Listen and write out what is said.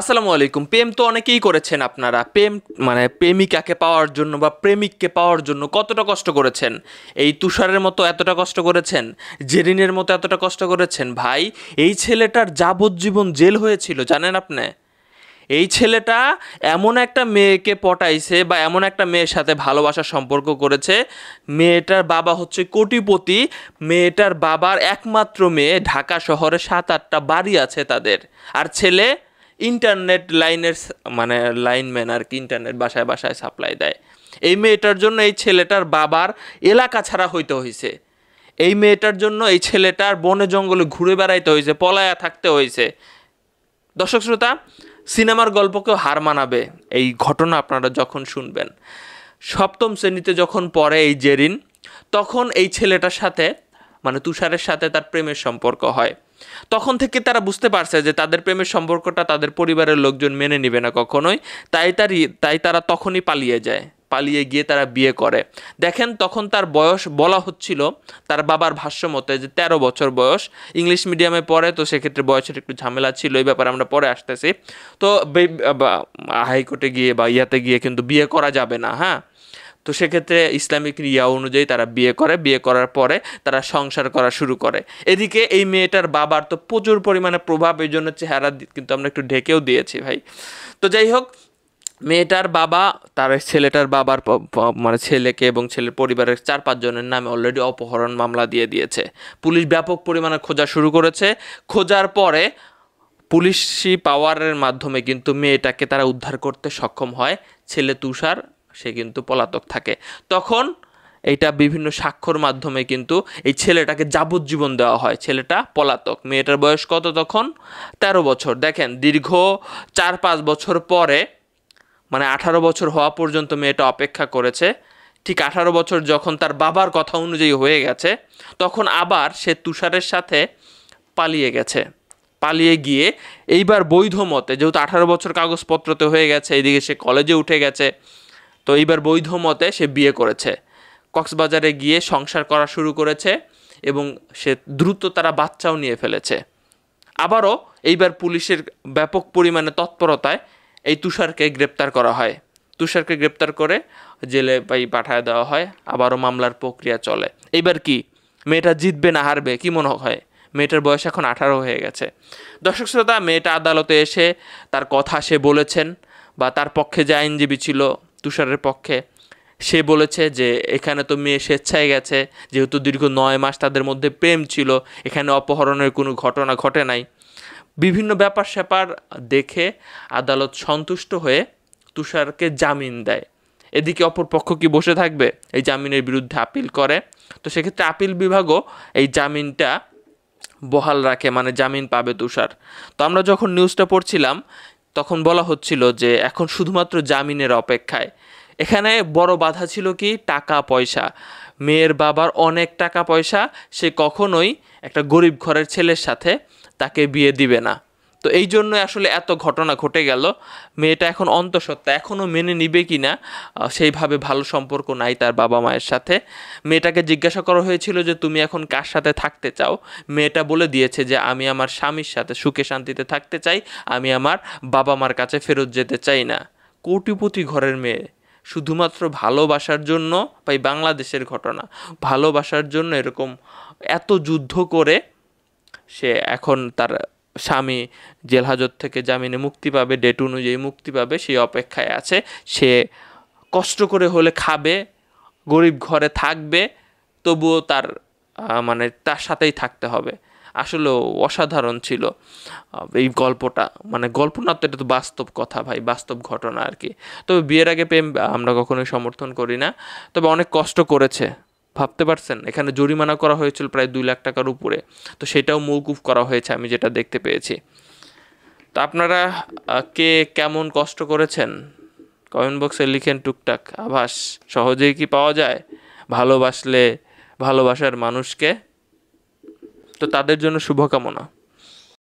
আসসালামু আলাইকুম প্রেম তো অনেকেই করেছেন আপনারা প্রেম মানে প্রেমিকাকে পাওয়ার জন্য বা প্রেমিককে পাওয়ার জন্য কতটা কষ্ট করেছেন এই তুষারের মতো এতটা কষ্ট করেছেন জেরিনের মতো এতটা কষ্ট করেছেন ভাই এই ছেলেটার যাবজ্জীবন জেল হয়েছিল জানেন আপনি এই ছেলেটা এমন একটা মেয়েকে পটাইছে বা এমন একটা মেয়ের সাথে ভালোবাসার সম্পর্ক করেছে মেয়েটার বাবা হচ্ছে কোটিপতি মেয়েটার বাবার একমাত্র মেয়ে ঢাকা শহরে সাত আটটা বাড়ি আছে তাদের আর ছেলে ইন্টারনেট লাইনের মানে লাইনম্যান আর কি ইন্টারনেট বাসায় বাসায় সাপ্লাই দেয় এই মেয়েটার জন্য এই ছেলেটার বাবার এলাকা ছাড়া হইতে হয়েছে এই মেয়েটার জন্য এই ছেলেটার বনে জঙ্গলে ঘুরে বেড়াইতে হয়েছে পলায়া থাকতে হয়েছে দর্শক শ্রোতা সিনেমার গল্পকেও হার মানাবে এই ঘটনা আপনারা যখন শুনবেন সপ্তম শ্রেণীতে যখন পড়ে এই জেরিন তখন এই ছেলেটার সাথে মানে তুষারের সাথে তার প্রেমের সম্পর্ক হয় তখন থেকে তারা বুঝতে পারছে যে তাদের প্রেমের সম্পর্কটা তাদের পরিবারের লোকজন মেনে নিবে না কখনোই তাই তারই তাই তারা তখনই পালিয়ে যায় পালিয়ে গিয়ে তারা বিয়ে করে দেখেন তখন তার বয়স বলা হচ্ছিল তার বাবার ভাষ্য মতে যে ১৩ বছর বয়স ইংলিশ মিডিয়ামে পড়ে তো সেক্ষেত্রে বয়সের একটু ঝামেলা ছিল এই ব্যাপারে আমরা পরে আসতেছি তো হাইকোর্টে গিয়ে বা ইয়াতে গিয়ে কিন্তু বিয়ে করা যাবে না হ্যাঁ তো সেক্ষেত্রে ইসলামিক রিয়া অনুযায়ী তারা বিয়ে করে বিয়ে করার পরে তারা সংসার করা শুরু করে এদিকে এই মেয়েটার বাবার তো প্রচুর পরিমাণে প্রভাব এই জন্য চেহারা কিন্তু আমরা একটু ঢেকেও দিয়েছি ভাই তো যাই হোক মেয়েটার বাবা তার ছেলেটার বাবার মানে ছেলেকে এবং ছেলের পরিবারের চার পাঁচজনের নামে অলরেডি অপহরণ মামলা দিয়ে দিয়েছে পুলিশ ব্যাপক পরিমাণে খোঁজা শুরু করেছে খোঁজার পরে পুলিশি পাওয়ারের মাধ্যমে কিন্তু মেয়েটাকে তারা উদ্ধার করতে সক্ষম হয় ছেলে তুষার সে কিন্তু পলাতক থাকে তখন এটা বিভিন্ন স্বাক্ষর মাধ্যমে কিন্তু এই ছেলেটাকে যাবজ্জীবন দেওয়া হয় ছেলেটা পলাতক মেয়েটার বয়স কত তখন ১৩ বছর দেখেন দীর্ঘ চার পাঁচ বছর পরে মানে ১৮ বছর হওয়া পর্যন্ত মেয়েটা অপেক্ষা করেছে ঠিক আঠারো বছর যখন তার বাবার কথা অনুযায়ী হয়ে গেছে তখন আবার সে তুষারের সাথে পালিয়ে গেছে পালিয়ে গিয়ে এইবার বৈধ মতে যেহেতু আঠারো বছর কাগজপত্রতে হয়ে গেছে এইদিকে সে কলেজে উঠে গেছে তো এইবার বৈধ মতে সে বিয়ে করেছে কক্সবাজারে গিয়ে সংসার করা শুরু করেছে এবং সে দ্রুত তারা বাচ্চাও নিয়ে ফেলেছে আবারও এইবার পুলিশের ব্যাপক পরিমাণে তৎপরতায় এই তুষারকে গ্রেপ্তার করা হয় তুষারকে গ্রেপ্তার করে জেলে পাই পাঠায় দেওয়া হয় আবারও মামলার প্রক্রিয়া চলে এইবার কি মেয়েটা জিতবে না হারবে কি মনে হয় মেয়েটার বয়স এখন আঠারো হয়ে গেছে দর্শক শ্রোতা মেয়েটা আদালতে এসে তার কথা সে বলেছেন বা তার পক্ষে যে আইনজীবী ছিল তুষারের পক্ষে সে বলেছে যে এখানে তো মেয়ে স্বেচ্ছায় গেছে যেহেতু দীর্ঘ নয় মাস তাদের মধ্যে প্রেম ছিল এখানে অপহরণের কোনো ঘটনা ঘটে নাই বিভিন্ন ব্যাপার স্যাপার দেখে আদালত সন্তুষ্ট হয়ে তুষারকে জামিন দেয় এদিকে অপর পক্ষ কি বসে থাকবে এই জামিনের বিরুদ্ধে আপিল করে তো সেক্ষেত্রে আপিল বিভাগও এই জামিনটা বহাল রাখে মানে জামিন পাবে তুষার তো আমরা যখন নিউজটা পড়ছিলাম তখন বলা হচ্ছিল যে এখন শুধুমাত্র জামিনের অপেক্ষায় এখানে বড় বাধা ছিল কি টাকা পয়সা মেয়ের বাবার অনেক টাকা পয়সা সে কখনোই একটা গরিব ঘরের ছেলের সাথে তাকে বিয়ে দিবে না তো এই জন্য আসলে এত ঘটনা ঘটে গেল মেয়েটা এখন অন্তঃসত্ত্বা এখনও মেনে নিবে কি না সেইভাবে ভালো সম্পর্ক নাই তার বাবা মায়ের সাথে মেয়েটাকে জিজ্ঞাসা করা হয়েছিল যে তুমি এখন কার সাথে থাকতে চাও মেয়েটা বলে দিয়েছে যে আমি আমার স্বামীর সাথে সুখে শান্তিতে থাকতে চাই আমি আমার বাবা মার কাছে ফেরত যেতে চাই না কোটিপতি ঘরের মেয়ে শুধুমাত্র ভালোবাসার জন্য বা বাংলাদেশের ঘটনা ভালোবাসার জন্য এরকম এত যুদ্ধ করে সে এখন তার স্বামী জেলহাজত থেকে জামিনে মুক্তি পাবে ডেট অনুযায়ী মুক্তি পাবে সেই অপেক্ষায় আছে সে কষ্ট করে হলে খাবে গরিব ঘরে থাকবে তবুও তার মানে তার সাথেই থাকতে হবে আসলে অসাধারণ ছিল এই গল্পটা মানে গল্প না তো এটা তো বাস্তব কথা ভাই বাস্তব ঘটনা আর কি তবে বিয়ের আগে প্রেম আমরা কখনোই সমর্থন করি না তবে অনেক কষ্ট করেছে ভাবতে পারছেন এখানে জরিমানা করা হয়েছিল প্রায় দুই লাখ টাকার উপরে তো সেটাও মৌকুফ করা হয়েছে আমি যেটা দেখতে পেয়েছি তো আপনারা কে কেমন কষ্ট করেছেন কমেন্ট বক্সে লিখেন টুকটাক আভাস সহজেই কি পাওয়া যায় ভালোবাসলে ভালোবাসার মানুষকে তো তাদের জন্য শুভকামনা